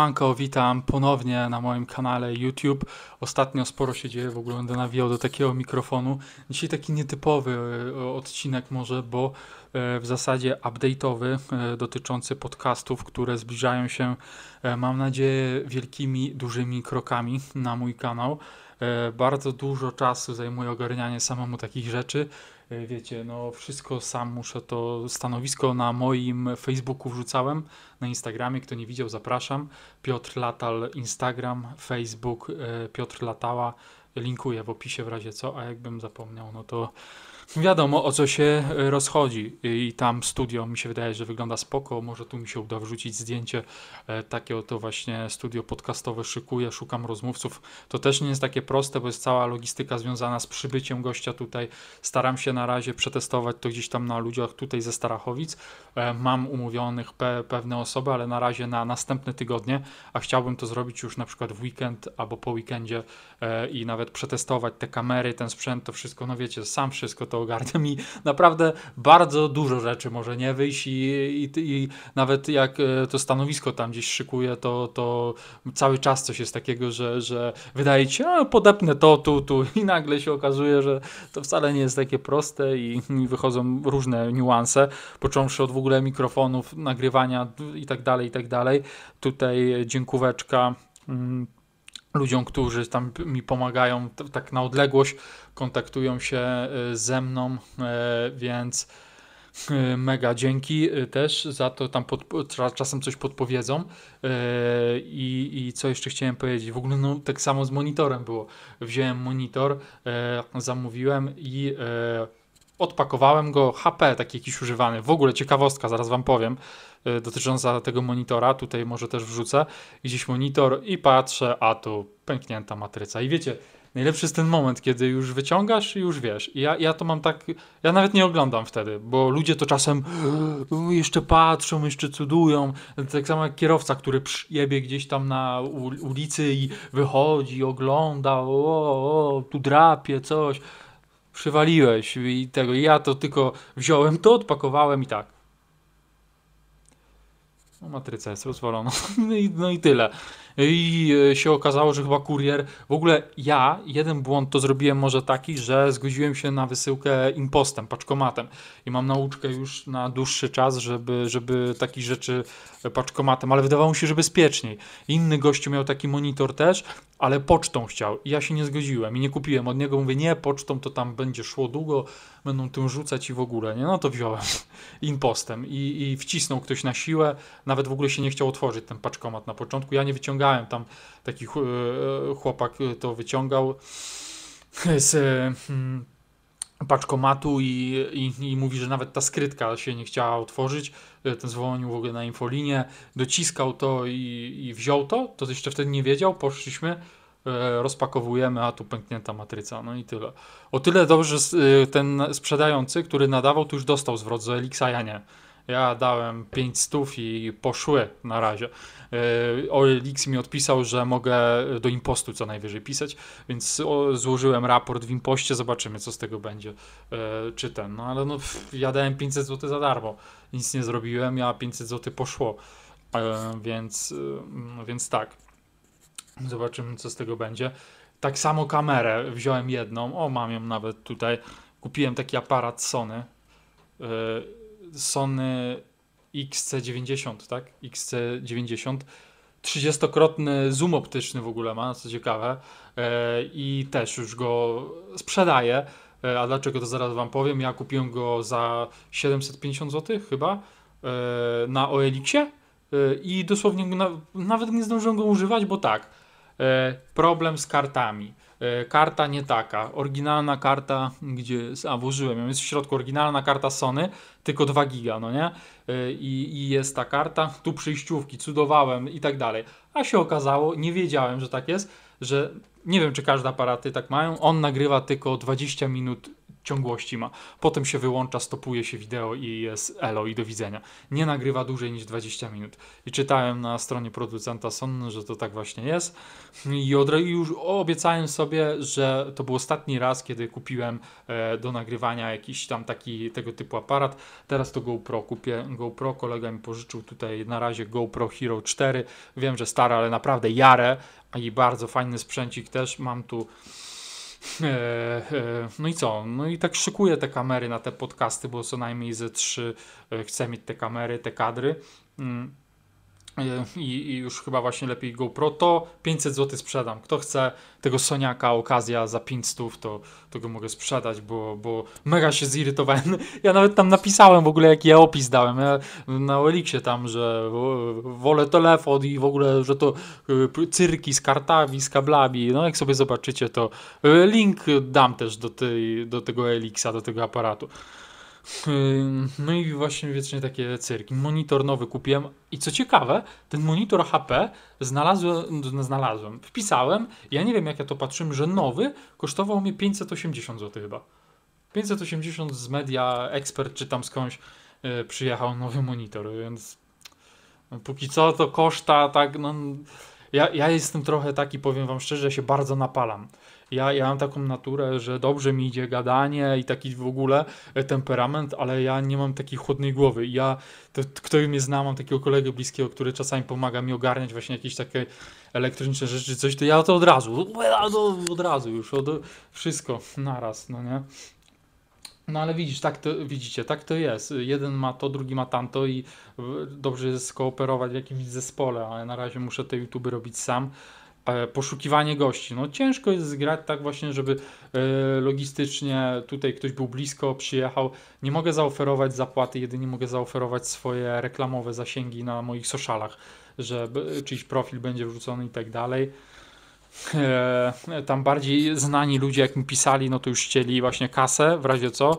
Manko, witam ponownie na moim kanale YouTube. Ostatnio sporo się dzieje, w ogóle będę nawijał do takiego mikrofonu. Dzisiaj taki nietypowy e, odcinek może, bo e, w zasadzie update'owy e, dotyczący podcastów, które zbliżają się, mam nadzieję, wielkimi, dużymi krokami na mój kanał. Bardzo dużo czasu zajmuje ogarnianie samemu takich rzeczy. E, wiecie, no wszystko sam muszę to stanowisko na moim Facebooku wrzucałem, na Instagramie, kto nie widział zapraszam, Piotr Latal Instagram, Facebook, e, Piotr Latała, linkuję w opisie w razie co, a jakbym zapomniał, no to wiadomo o co się e, rozchodzi i tam studio mi się wydaje, że wygląda spoko, może tu mi się uda wrzucić zdjęcie, e, takie oto właśnie studio podcastowe szykuję, szukam rozmówców, to też nie jest takie proste, bo jest cała logistyka związana z przybyciem gościa tutaj, staram się na razie przetestować to gdzieś tam na ludziach tutaj ze Starachowic, e, mam umówionych pe pewne osoby, ale na razie na następne tygodnie, a chciałbym to zrobić już na przykład w weekend albo po weekendzie i nawet przetestować te kamery, ten sprzęt, to wszystko, no wiecie, sam wszystko to ogarniam i naprawdę bardzo dużo rzeczy może nie wyjść i, i, i nawet jak e, to stanowisko tam gdzieś szykuję, to, to cały czas coś jest takiego, że, że wydaje się, a podepnę to, tu, tu i nagle się okazuje, że to wcale nie jest takie proste i, i wychodzą różne niuanse, począwszy od w ogóle mikrofonów, nagrywania i tak dalej, i tak dalej. Tutaj dziękóweczka. Mm, ludziom, którzy tam mi pomagają tak na odległość, kontaktują się e, ze mną, e, więc e, mega dzięki też za to, tam pod, czasem coś podpowiedzą I, i co jeszcze chciałem powiedzieć, w ogóle no, tak samo z monitorem było, wziąłem monitor, zamówiłem i odpakowałem go HP, taki jakiś używany, w ogóle ciekawostka, zaraz wam powiem, Y, dotycząca tego monitora, tutaj może też wrzucę, gdzieś monitor i patrzę, a tu pęknięta matryca. I wiecie, najlepszy jest ten moment, kiedy już wyciągasz i już wiesz. Ja, ja to mam tak, ja nawet nie oglądam wtedy, bo ludzie to czasem yy, yy, jeszcze patrzą, jeszcze cudują. Tak samo jak kierowca, który jebie gdzieś tam na ulicy i wychodzi, ogląda, o, o tu drapie coś. Przywaliłeś i tego. I ja to tylko wziąłem to, odpakowałem i tak. No, matryca jest rozwalona. No i, no i tyle. I e, się okazało, że chyba kurier. W ogóle ja jeden błąd to zrobiłem może taki, że zgodziłem się na wysyłkę impostem, paczkomatem. I mam nauczkę już na dłuższy czas, żeby, żeby takich rzeczy paczkomatem, ale wydawało mi się, że bezpieczniej. Inny gościu miał taki monitor też, ale pocztą chciał. I ja się nie zgodziłem i nie kupiłem od niego. Mówię, nie, pocztą to tam będzie szło długo, będą tym rzucać i w ogóle. Nie, no to wziąłem impostem i, i wcisnął ktoś na siłę nawet w ogóle się nie chciał otworzyć ten paczkomat na początku. Ja nie wyciągałem tam, taki e, e, chłopak e, to wyciągał z hmm, paczkomatu i, i, i, mówi, że nawet ta skrytka się nie chciała otworzyć. Ten dzwonił w ogóle na infolinie, dociskał to i, i wziął to, to jeszcze wtedy nie wiedział, poszliśmy, rozpakowujemy, a tu pęknięta matryca, no i tyle. O tyle dobrze ten sprzedający, który nadawał, to już dostał zwrot z Elixa, ja nie. Ja dałem 500 i poszły na razie. E, OLX mi odpisał, że mogę do impostu co najwyżej pisać, więc złożyłem raport w impoście, zobaczymy co z tego będzie, e, czy ten. No ale no, ja dałem 500 zł za darmo, nic nie zrobiłem, ja 500 zł poszło, e, więc, mm, więc tak. Zobaczymy co z tego będzie. Tak samo kamerę wziąłem jedną, o mam ją nawet tutaj. Kupiłem taki aparat Sony Sony XC90, tak? XC90 30-krotny zoom optyczny w ogóle ma, co ciekawe, e, i też już go sprzedaję. E, a dlaczego to zaraz Wam powiem? Ja kupiłem go za 750 zł chyba e, na OLX-ie i dosłownie nawet nie zdążyłem go używać, bo tak. Problem z kartami. E, karta nie taka. Oryginalna karta, gdzie. A włożyłem ją, jest w środku oryginalna karta Sony, tylko 2 giga, no nie? E, I, I, jest ta karta, tu przyjściówki, cudowałem i tak dalej. A się okazało, nie wiedziałem, że tak jest, że nie wiem, czy każde aparaty tak mają. On nagrywa tylko 20 minut ciągłości ma. Potem się wyłącza, stopuje się wideo i jest elo i do widzenia. Nie nagrywa dłużej niż 20 minut. I czytałem na stronie producenta Sony, że to tak właśnie jest. I, od, już obiecałem sobie, że to był ostatni raz, kiedy kupiłem e, do nagrywania jakiś tam taki tego typu aparat. Teraz to GoPro kupię. GoPro kolega mi pożyczył tutaj na razie GoPro Hero 4. Wiem, że stare, ale naprawdę jare i bardzo fajny sprzęcik też. Mam tu E, e, no i co? No i tak szykuję te kamery na te podcasty, bo co najmniej ze trzy e, chcę mieć te kamery, te kadry. Mm. E, i, i, już chyba właśnie lepiej GoPro, to 500 zł sprzedam. Kto chce tego Soniaka, okazja za 500, to, to go mogę sprzedać, bo, bo mega się zirytowałem. Ja nawet tam napisałem w ogóle, jaki ja opis dałem ja na Oliksie tam, że wolę telefon i w ogóle, że to y, cyrki z kartami, z kablami. No jak sobie zobaczycie, to y, link dam też do, tej, do tego Eliksa, do tego aparatu. No i właśnie wiecznie takie cyrki. Monitor nowy kupiłem i co ciekawe, ten monitor HP znalazłem, znalazłem, wpisałem, ja nie wiem jak ja to patrzyłem, że nowy kosztował mnie 580 zł chyba. 580 z media, ekspert czy tam skądś yy, przyjechał nowy monitor, więc no, póki co to koszta tak, no ja, ja jestem trochę taki, powiem wam szczerze, ja się bardzo napalam. Ja, ja mam taką naturę, że dobrze mi idzie gadanie i taki w ogóle e, temperament, ale ja nie mam takiej chłodnej głowy. Ja, to, kto mnie zna, mam takiego kolegę bliskiego, który czasami pomaga mi ogarniać właśnie jakieś takie elektroniczne rzeczy, coś, to ja to od razu, od razu już, od, wszystko naraz, no nie? No ale widzisz, tak to, widzicie, tak to jest. Jeden ma to, drugi ma tamto i dobrze jest skooperować w jakimś zespole, ale na razie muszę te YouTube robić sam. E, poszukiwanie gości. No ciężko jest zgrać tak właśnie, żeby e, logistycznie tutaj ktoś był blisko, przyjechał. Nie mogę zaoferować zapłaty, jedynie mogę zaoferować swoje reklamowe zasięgi na moich socialach, że czyjś profil będzie wrzucony i tak dalej. E, tam bardziej znani ludzie, jak mi pisali, no to już chcieli właśnie kasę, w razie co,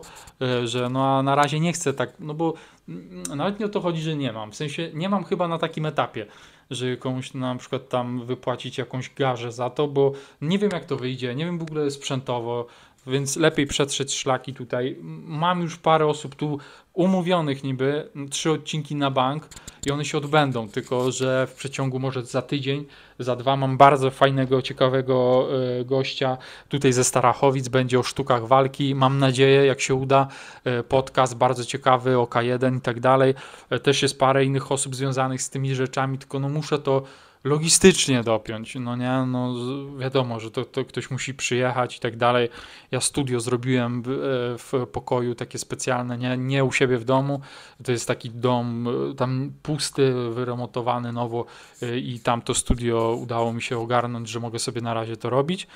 że no a na razie nie chcę tak, no bo mm, nawet nie o to chodzi, że nie mam. W sensie nie mam chyba na takim etapie żeby komuś na przykład tam wypłacić jakąś garzę za to, bo nie wiem jak to wyjdzie, nie wiem w ogóle sprzętowo, więc lepiej przetrzeć szlaki tutaj. Mam już parę osób tu umówionych niby, trzy odcinki na bank i one się odbędą, tylko że w przeciągu może za tydzień, za dwa mam bardzo fajnego, ciekawego e, gościa tutaj ze Starachowic, będzie o sztukach walki, mam nadzieję, jak się uda, e, podcast bardzo ciekawy, OK1 i tak dalej, e, też jest parę innych osób związanych z tymi rzeczami, tylko no muszę to logistycznie dopiąć, no nie, no wiadomo, że to, to ktoś musi przyjechać i tak dalej. Ja studio zrobiłem w, e, pokoju takie specjalne, nie, nie u siebie w domu, to jest taki dom e, tam pusty, wyremontowany nowo e, i tam to studio udało mi się ogarnąć, że mogę sobie na razie to robić.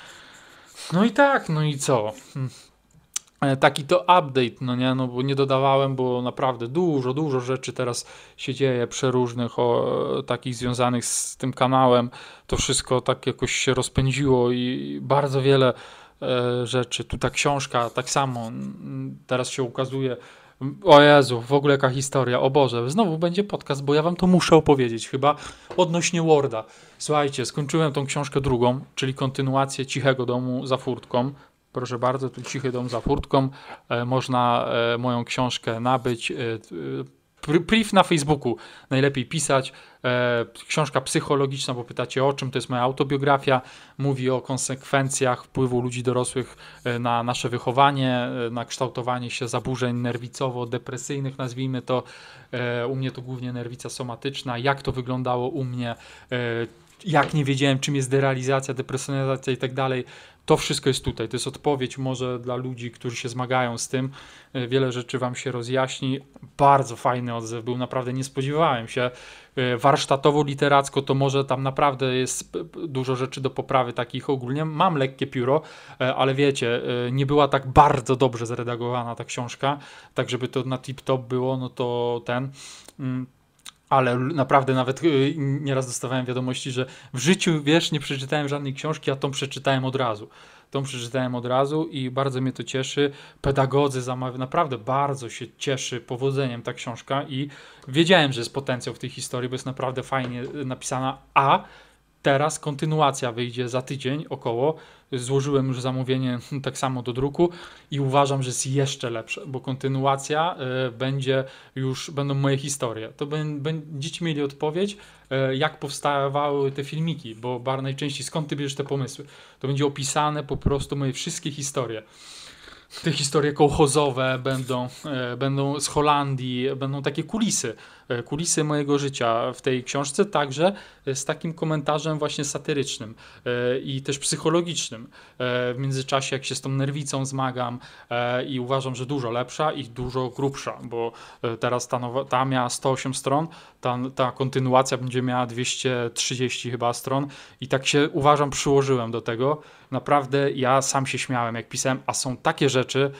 No i tak, no i co? Mm. E, taki to update, no nie, no bo nie dodawałem, bo naprawdę dużo, dużo rzeczy teraz się dzieje przeróżnych, o, takich związanych z tym kanałem. To wszystko tak jakoś się rozpędziło i bardzo wiele e, rzeczy. Tu ta książka tak samo teraz się ukazuje. O Jezu, w ogóle jaka historia, o Boże, znowu będzie podcast, bo ja wam to muszę opowiedzieć chyba odnośnie Worda. Słuchajcie, skończyłem tą książkę drugą, czyli kontynuację Cichego Domu za furtką. Proszę bardzo, tu cichy dom za furtką. E, można e, moją książkę nabyć. E, priv na Facebooku najlepiej pisać. Książka psychologiczna, bo pytacie o czym, to jest moja autobiografia. Mówi o konsekwencjach wpływu ludzi dorosłych na nasze wychowanie, na kształtowanie się zaburzeń nerwicowo-depresyjnych, nazwijmy to. U mnie to głównie nerwica somatyczna. Jak to wyglądało u mnie? jak nie wiedziałem, czym jest derealizacja, depresjonalizacja i tak dalej. To wszystko jest tutaj. To jest odpowiedź może dla ludzi, którzy się zmagają z tym. E, wiele rzeczy Wam się rozjaśni. Bardzo fajny odzew był, naprawdę nie spodziewałem się. E, warsztatowo-literacko to może tam naprawdę jest dużo rzeczy do poprawy takich ogólnie. Mam lekkie pióro, e, ale wiecie, nie była tak bardzo dobrze zredagowana ta książka, tak żeby to na tip-top było, no to ten... Mm ale naprawdę nawet y, nieraz dostawałem wiadomości, że w życiu, wiesz, nie przeczytałem żadnej książki, a tą przeczytałem od razu. Tą przeczytałem od razu i bardzo mnie to cieszy. Pedagodzy zamawiają, naprawdę bardzo się cieszy powodzeniem ta książka i wiedziałem, że jest potencjał w tej historii, bo jest naprawdę fajnie y, napisana, a teraz kontynuacja wyjdzie za tydzień około, złożyłem już zamówienie tak samo do druku i uważam, że jest jeszcze lepsze, bo kontynuacja e, będzie już, będą moje historie. To będziecie mieli odpowiedź, e, jak powstawały te filmiki, bo bar najczęściej skąd ty bierzesz te pomysły. To będzie opisane po prostu moje wszystkie historie te historie kołchozowe będą, e, będą z Holandii, będą takie kulisy, e, kulisy mojego życia w tej książce, także z takim komentarzem właśnie satyrycznym e, i też psychologicznym. W międzyczasie, jak się z tą nerwicą zmagam i uważam, że dużo lepsza i dużo grubsza, bo teraz ta, nowa, ta miała 108 stron, ta, ta kontynuacja będzie miała 230 chyba stron i tak się uważam, przyłożyłem do tego. Naprawdę ja sam się śmiałem, jak pisałem, a są takie rzeczy,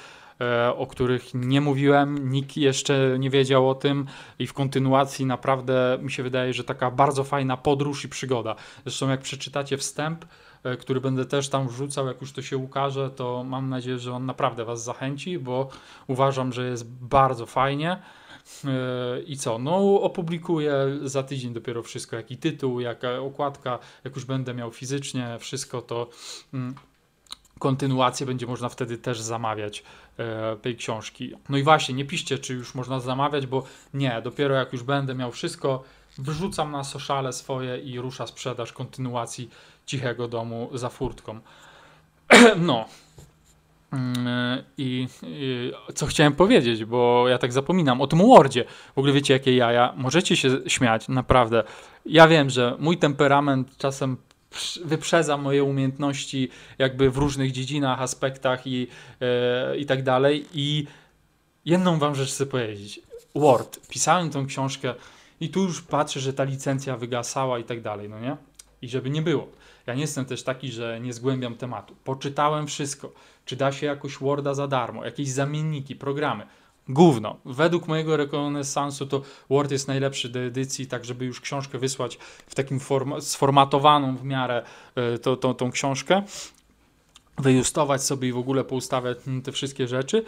e, o których nie mówiłem, nikt jeszcze nie wiedział o tym i w kontynuacji naprawdę mi się wydaje, że taka bardzo fajna podróż i przygoda. Zresztą jak przeczytacie wstęp, e, który będę też tam wrzucał, jak już to się ukaże, to mam nadzieję, że on naprawdę Was zachęci, bo uważam, że jest bardzo fajnie. E, I co? No, opublikuję za tydzień dopiero wszystko, jaki tytuł, jaka okładka, jak już będę miał fizycznie wszystko, to mm, kontynuację będzie można wtedy też zamawiać e, tej książki. No i właśnie, nie piszcie, czy już można zamawiać, bo nie, dopiero jak już będę miał wszystko, wrzucam na soszale swoje i rusza sprzedaż kontynuacji Cichego Domu za furtką. no, Mm, e, I, I, e, co chciałem powiedzieć, bo ja tak zapominam o tym Wordzie. W ogóle wiecie, jakie jaja. Możecie się śmiać, naprawdę. Ja wiem, że mój temperament czasem wyprzedza moje umiejętności, jakby w różnych dziedzinach, aspektach i, yy, i tak dalej. I jedną wam rzecz chcę powiedzieć. Word. Pisałem tą książkę i tu już patrzę, że ta licencja wygasała i tak dalej, no nie? I żeby nie było. Ja nie jestem też taki, że nie zgłębiam tematu. Poczytałem wszystko. Czy da się jakoś Worda za darmo, jakieś zamienniki, programy. Gówno. Według mojego rekonesansu to Word jest najlepszy do edycji, tak żeby już książkę wysłać w takim form- sformatowaną w miarę y, to, to, tą książkę wyjustować sobie i w ogóle poustawiać mm, te wszystkie rzeczy.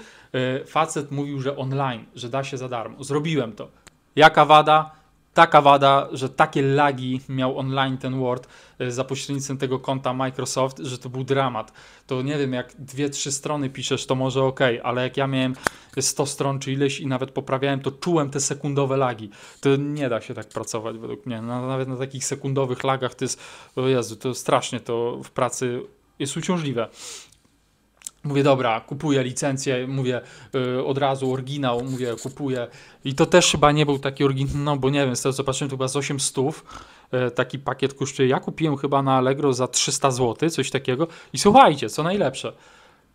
Y, facet mówił, że online, że da się za darmo. Zrobiłem to. Jaka wada? taka wada, że takie lagi miał online ten Word e, za pośrednictwem tego konta Microsoft, że to był dramat. To nie wiem, jak dwie, trzy strony piszesz, to może ok, ale jak ja miałem 100 stron czy ileś i nawet poprawiałem, to czułem te sekundowe lagi. To nie da się tak pracować według mnie. nawet na takich sekundowych lagach to jest, o Jezu, to strasznie to w pracy jest uciążliwe. Mówię, dobra, kupuję licencję, mówię yy, od razu oryginał, mówię, kupuję. I to też chyba nie był taki oryginał, no bo nie wiem, z tego co patrzyłem, to chyba z 800 yy, taki pakiet kosztuje. Ja kupiłem chyba na Allegro za 300 zł, coś takiego. I słuchajcie, co najlepsze,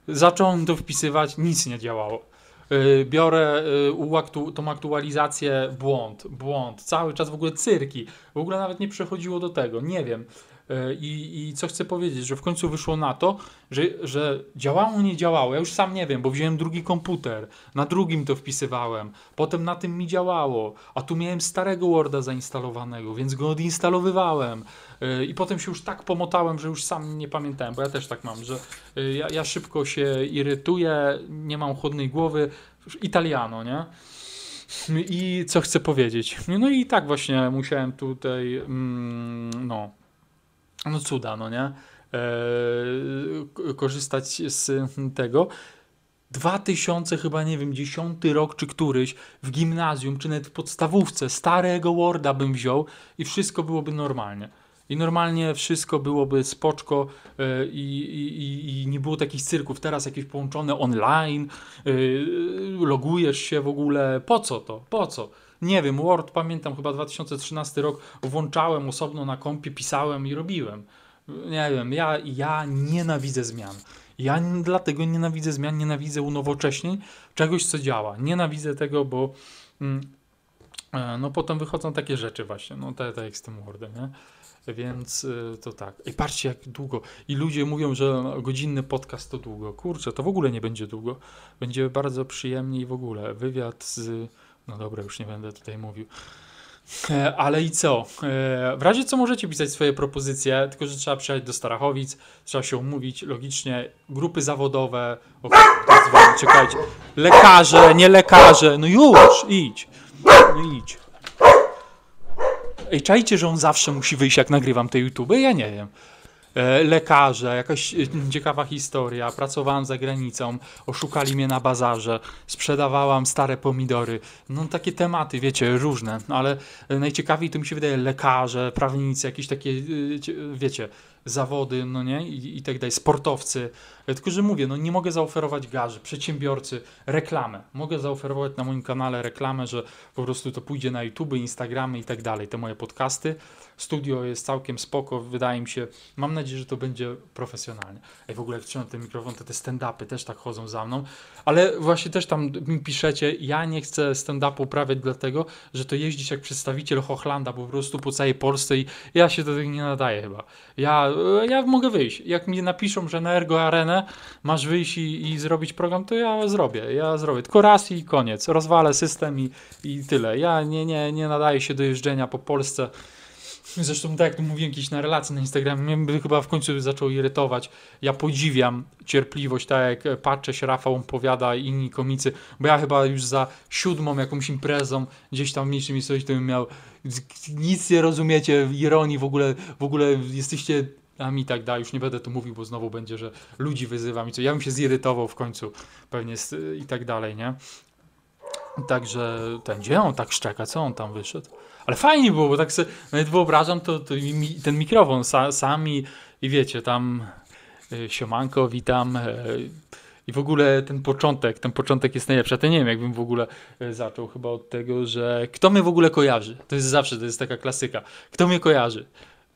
zacząłem to wpisywać, nic nie działało. Yy, biorę y, uaktu, tą aktualizację, błąd, błąd, cały czas w ogóle cyrki. W ogóle nawet nie przechodziło do tego, nie wiem. E, I, I co chcę powiedzieć, że w końcu wyszło na to, że, że działało, nie działało. Ja już sam nie wiem, bo wziąłem drugi komputer, na drugim to wpisywałem, potem na tym mi działało, a tu miałem starego Worda zainstalowanego, więc go odinstalowywałem. E, I potem się już tak pomotałem, że już sam nie pamiętałem, bo ja też tak mam, że e, ja, ja szybko się irytuję, nie mam chłodnej głowy. Italiano, nie? I co chcę powiedzieć? No i tak właśnie musiałem tutaj, mm, no, no cuda, no nie? E, korzystać z tego. 2000 chyba, nie wiem, 10 rok czy któryś w gimnazjum, czy nawet w podstawówce starego Worda bym wziął i wszystko byłoby normalnie. I normalnie wszystko byłoby spoczko e, i, i, nie było takich cyrków. Teraz jakieś połączone online, e, logujesz się w ogóle. Po co to? Po co? nie wiem, Word pamiętam chyba 2013 rok, włączałem osobno na kompie, pisałem i robiłem. Nie wiem, ja, ja nienawidzę zmian. Ja dlatego nienawidzę zmian, nienawidzę unowocześnień, czegoś co działa. Nienawidzę tego, bo mm, e, no potem wychodzą takie rzeczy właśnie, no tak jak z tym Wordem, nie? Więc y, to tak. I patrzcie, jak długo. I ludzie mówią, że godzinny podcast to długo. Kurczę, to w ogóle nie będzie długo. Będzie bardzo przyjemnie i w ogóle. Wywiad z no dobra, już nie będę tutaj mówił. E, ale i co? E, w razie co możecie pisać swoje propozycje, tylko że trzeba przyjechać do Starachowic, trzeba się umówić logicznie, grupy zawodowe, o, tak wami, czekajcie, lekarze, nie lekarze, no już, idź, no idź. Ej, czajcie, że on zawsze musi wyjść jak nagrywam te YouTube? Ja nie wiem. E, lekarze, jakaś e, ciekawa historia. Pracowałam za granicą, oszukali mnie na bazarze, sprzedawałam stare pomidory. No takie tematy, wiecie, różne, no, ale najciekawiej to mi się wydaje lekarze, prawnicy, jakieś takie, e, wiecie, zawody, no nie, i, i tak dalej, sportowcy. Tylko, że mówię, no nie mogę zaoferować garzy, przedsiębiorcy, reklamę. Mogę zaoferować na moim kanale reklamę, że po prostu to pójdzie na YouTube, Instagramy i tak dalej, te moje podcasty Studio jest całkiem spoko, wydaje mi się. Mam nadzieję, że to będzie profesjonalne. Ej, w ogóle jak trzymam ten mikrofon, to te stand-upy też tak chodzą za mną. Ale właśnie też tam mi piszecie, ja nie chcę stand-upu uprawiać dlatego, że to jeździć jak przedstawiciel Hochlanda po prostu po całej Polsce i ja się do tego nie nadaję chyba. Ja, ja mogę wyjść. Jak mi napiszą, że na Ergo Arenę masz wyjść i, i zrobić program, to ja zrobię. Ja zrobię. Tylko raz i koniec. Rozwalę system i, i tyle. Ja nie, nie, nie nadaję się do jeżdżenia po Polsce. Zresztą tak jak tu mówiłem kiedyś na relacji na Instagramie, mnie chyba w końcu zaczął irytować. Ja podziwiam cierpliwość, tak jak patrzę się, Rafał opowiada i inni komicy, bo ja chyba już za siódmą jakąś imprezą gdzieś tam w mniejszej miejscowości to bym miał nic nie rozumiecie ironii, w ogóle, w ogóle jesteście a mi tak da, już nie będę tu mówił, bo znowu będzie, że ludzi wyzywam i co, ja bym się zirytował w końcu pewnie z, i tak dalej, nie? Także ten, gdzie on tak szczeka, co on tam wyszedł? Ale fajnie było, bo tak sobie nawet wyobrażam to, to mi, ten mikrofon sa, sami i wiecie, tam y, siomanko, witam y, i w ogóle ten początek, ten początek jest najlepszy. A to nie wiem, jakbym w ogóle e, zaczął chyba od tego, że kto mnie w ogóle kojarzy? To jest zawsze, to jest taka klasyka. Kto mnie kojarzy?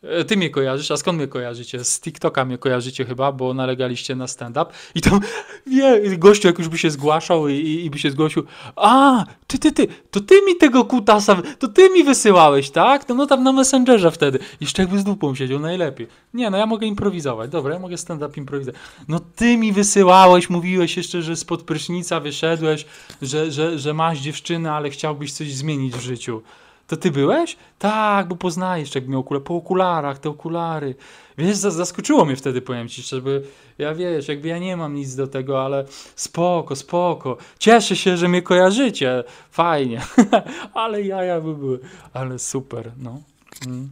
E, ty mnie kojarzysz, a skąd mnie kojarzycie? Z TikToka mnie kojarzycie chyba, bo nalegaliście na stand-up i tam, wie, gościu jak już by się zgłaszał i, i, by się zgłosił, a, ty, ty, ty, to ty mi tego kutasa, to ty mi wysyłałeś, tak? No, no tam na Messengerze wtedy. Jeszcze jakby z dupą siedział, najlepiej. Nie, no ja mogę improwizować, dobra, ja mogę stand-up improwizować. No ty mi wysyłałeś, mówiłeś jeszcze, że spod prysznica wyszedłeś, że, że, że masz dziewczynę, ale chciałbyś coś zmienić w życiu. To ty byłeś? Tak, bo poznajesz, jak miał okulę po okularach, te okulary. Wiesz, zaskoczyło mnie wtedy, powiem ci szczerze, bo ja wiesz, jakby ja nie mam nic do tego, ale spoko, spoko. Cieszę się, że mnie kojarzycie, fajnie. ale jaja by były, ale super, no. Mm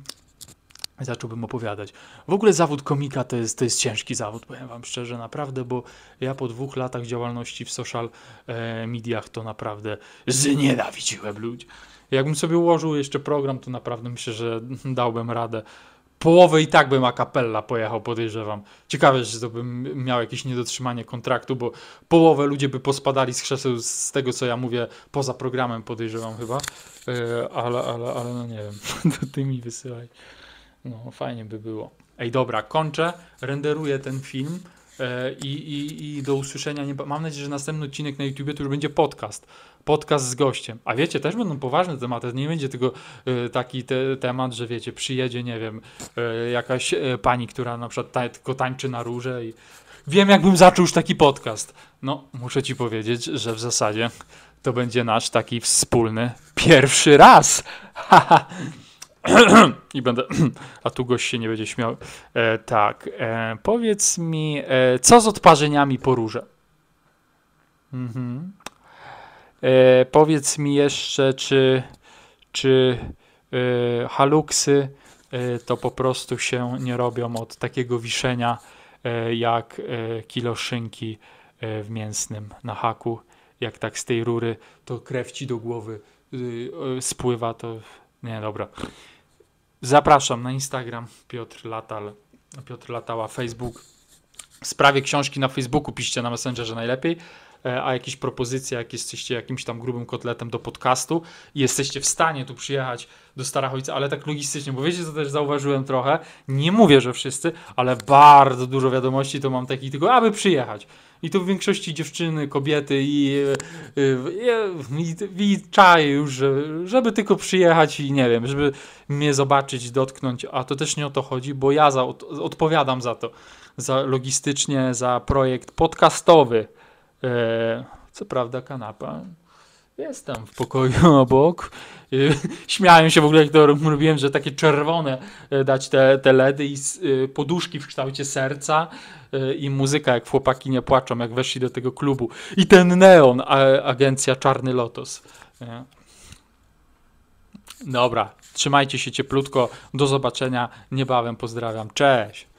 zacząłbym opowiadać. W ogóle zawód komika to jest, to jest ciężki zawód, powiem Wam szczerze, naprawdę, bo ja po dwóch latach działalności w social e, mediach to naprawdę znienawidziłem ludzi. Jakbym sobie ułożył jeszcze program, to naprawdę myślę, że dałbym radę. Połowę i tak bym a kapella pojechał, podejrzewam. Ciekawe, że to bym miał jakieś niedotrzymanie kontraktu, bo połowę ludzie by pospadali z krzeseł z tego, co ja mówię, poza programem podejrzewam chyba. E, ale, ale, ale no nie wiem, to ty mi wysyłaj. No, fajnie by było. Ej, dobra, kończę, renderuję ten film e, i, i, do usłyszenia. Nie, mam nadzieję, że następny odcinek na YouTubie to już będzie podcast. Podcast z gościem. A wiecie, też będą poważne tematy. Nie będzie tego e, taki te, temat, że wiecie, przyjedzie, nie wiem, e, jakaś pani, która na przykład ta, tylko tańczy na róże i wiem, jakbym zaczął już taki podcast. No, muszę ci powiedzieć, że w zasadzie to będzie nasz taki wspólny pierwszy raz. Haha. I będę. A tu gość się nie będzie śmiał. E, tak. E, powiedz mi, e, co z odparzeniami po róże? Mhm. E, powiedz mi jeszcze, czy, czy e, haluksy e, to po prostu się nie robią od takiego wiszenia jak kilo szynki w mięsnym na haku. Jak tak z tej rury to krew ci do głowy y, spływa, to nie, dobra. Zapraszam na Instagram Piotr Latal, Piotr Latała, Facebook. W sprawie książki na Facebooku piszcie na Messengerze najlepiej. E, a jakieś propozycje, jak jesteście jakimś tam grubym kotletem do podcastu i jesteście w stanie tu przyjechać do Starachowic, ale tak logistycznie, bo wiecie, co też zauważyłem trochę, nie mówię, że wszyscy, ale bardzo dużo wiadomości to mam takich tylko, aby przyjechać. I tu w większości dziewczyny, kobiety i, e, e, i, i, i już, żeby tylko przyjechać i nie wiem, żeby mnie zobaczyć, dotknąć, a to też nie o to chodzi, bo ja za, od, odpowiadam za to, za logistycznie, za projekt podcastowy, E, co prawda kanapa jest tam w pokoju obok. E, śmiałem się w ogóle, jak to mówiłem, że takie czerwone e, dać te, te LEDy i poduszki w kształcie serca i muzyka, jak chłopaki nie płaczą, jak weszli do tego klubu. I ten neon, agencja Czarny Lotos. Dobra, trzymajcie się cieplutko. Do zobaczenia niebawem. Pozdrawiam. Cześć.